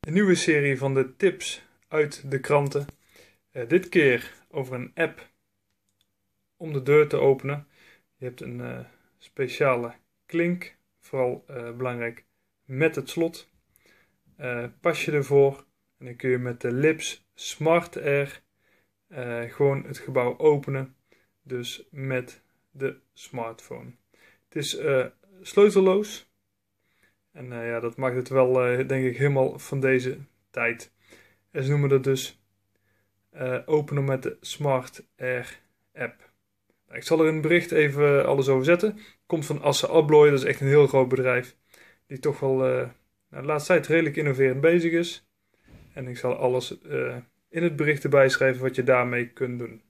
Een nieuwe serie van de tips uit de kranten. Eh, dit keer over een app om de deur te openen. Je hebt een eh, speciale klink, vooral eh, belangrijk met het slot. pas je ervoor en dan kun je met de Lips Smart Air gewoon het gebouw openen. Dus met de smartphone. Het is sleutelloos. En eh, ja, dat maakt het wel, eh, denk ik, helemaal van deze tijd. En ze noemen dat dus eh, openen met de Smart Air app. Nou, ik zal er in het bericht even alles over zetten. Komt van Assa Abloy, dat is echt een heel groot bedrijf. Die toch wel nou, de laatste tijd redelijk innoverend bezig is. En ik zal alles in het bericht erbij schrijven wat je daarmee kunt doen.